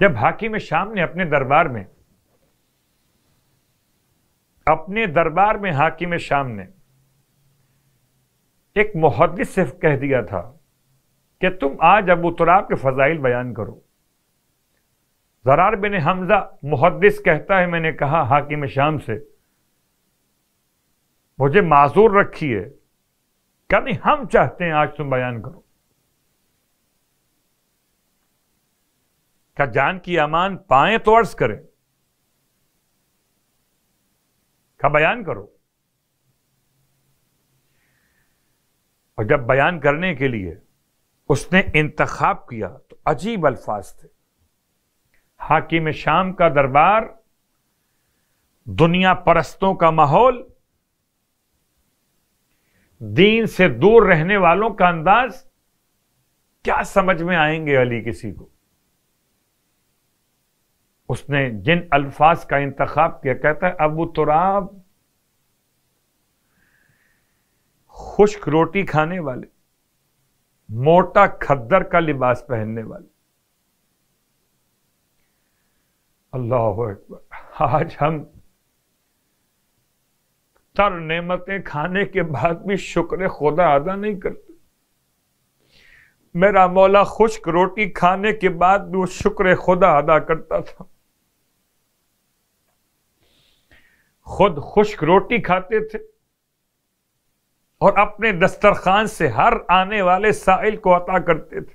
जब हाकिम शाम ने अपने दरबार में अपने दरबार में हाकिम शाम ने एक मुहदस से कह दिया था कि तुम आज अब उतराब के फजाइल बयान करो जरार बिन हमजा मुहदस कहता है मैंने कहा हाकिम शाम से मुझे माजूर रखिए क्या नहीं हम चाहते हैं आज तुम बयान करो क्या जान की अमान पाए तो अर्ज करें का बयान करो और जब बयान करने के लिए उसने इंतखाब किया तो अजीब अल्फाज थे हाकिम शाम का दरबार दुनिया परस्तों का माहौल दीन से दूर रहने वालों का अंदाज क्या समझ में आएंगे अली किसी को उसने जिन अल्फाज का इंतखब किया कहता है अबू तुराब खुश्क रोटी खाने वाले मोटा खद्दर का लिबास पहनने वाले अल्लाह अकबर आज हम तर नेमतें खाने के बाद भी शुक्र खुदा अदा नहीं करते मेरा मौला खुश्क रोटी खाने के बाद भी वो शुक्र खुदा अदा करता था खुद खुश्क रोटी खाते थे और अपने दस्तरखान से हर आने वाले साहिल को अता करते थे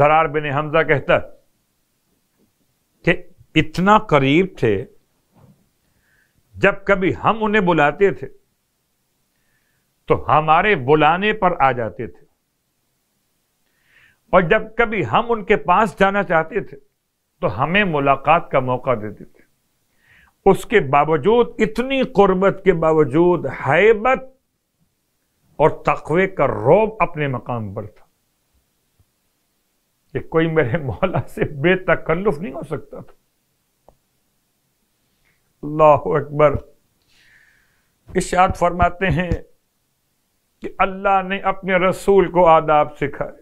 जरार बिन हमजा कहता कि इतना करीब थे जब कभी हम उन्हें बुलाते थे तो हमारे बुलाने पर आ जाते थे और जब कभी हम उनके पास जाना चाहते थे तो हमें मुलाकात का मौका देते थे उसके बावजूद इतनी कुर्बत के बावजूद हैबत और तकवे का रोब अपने मकाम पर था कि कोई मेरे मौला से बेतकल्लुफ नहीं हो सकता था अल्लाह अकबर इशाद फरमाते हैं कि अल्लाह ने अपने रसूल को आदाब सिखाए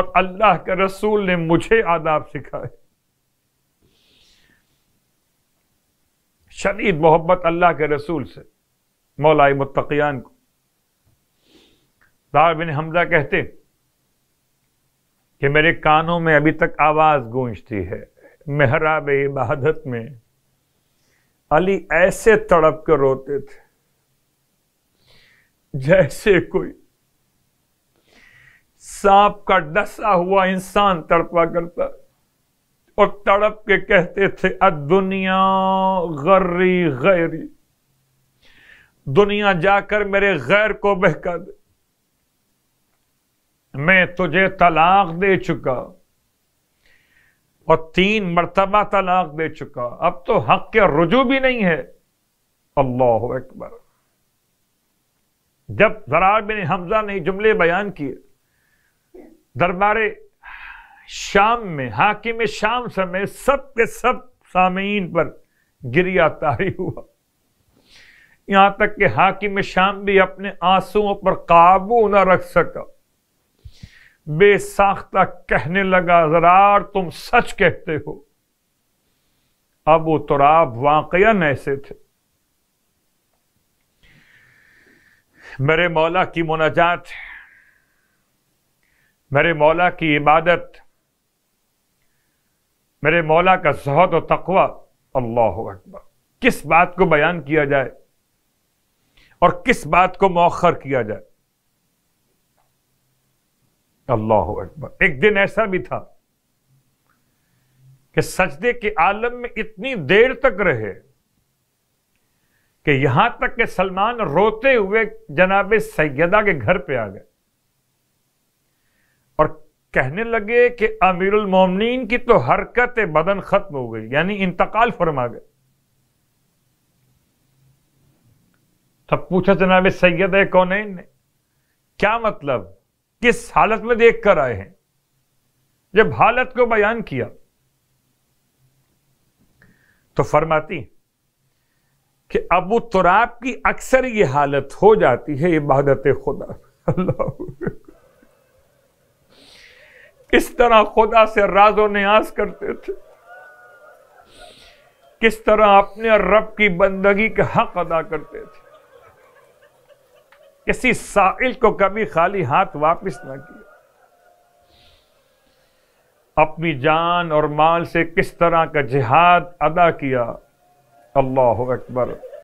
और अल्लाह के रसूल ने मुझे आदाब सिखाए शदीद मोहब्बत अल्लाह के रसूल से मौलाई मुतकियान को दार बिन हमजा कहते कि मेरे कानों में अभी तक आवाज़ गूंजती है मेहराब इबादत में अली ऐसे तड़प कर रोते थे जैसे कोई सांप का डसा हुआ इंसान तड़पा करता और तड़प के कहते थे अ दुनिया गर्री गैरी दुनिया जाकर मेरे गैर को बहका दे मैं तुझे तलाक दे चुका और तीन मरतबा तलाक दे चुका अब तो हक के रुजू भी नहीं है अल्लाह अकबर जब जरार बिन हमजा ने जुमले बयान किए दरबार शाम में हाकिम शाम समय सब के सब सामीन पर गिरिया तारी हुआ यहां तक कि हाकिम शाम भी अपने आंसुओं पर काबू न रख सका बेसाख्ता कहने लगा जरार तुम सच कहते हो अब वो तुराब तो वाकयन ऐसे थे मेरे मौला की मुनाजात मेरे मौला की इबादत मेरे मौला का जहद और तकवा अल्लाह अकबर किस बात को बयान किया जाए और किस बात को मौखर किया जाए अल्लाह अकबर एक दिन ऐसा भी था कि सजदे के आलम में इतनी देर तक रहे कि यहां तक के सलमान रोते हुए जनाब सैयदा के घर पे आ गए और कहने लगे कि अमीरुल मोमिन की तो हरकत बदन खत्म हो गई यानी इंतकाल फरमा गए तब पूछा जनाब सैयद कौन इन्हें क्या मतलब किस हालत में देख कर आए हैं जब हालत को बयान किया तो फरमाती कि अबू तुराब की अक्सर ये हालत हो जाती है इबादत खुदा किस तरह खुदा से राजो न्याज करते थे किस तरह अपने रब की बंदगी का हक अदा करते थे किसी साइल को कभी खाली हाथ वापस ना किया अपनी जान और माल से किस तरह का जिहाद अदा किया अल्लाह अकबर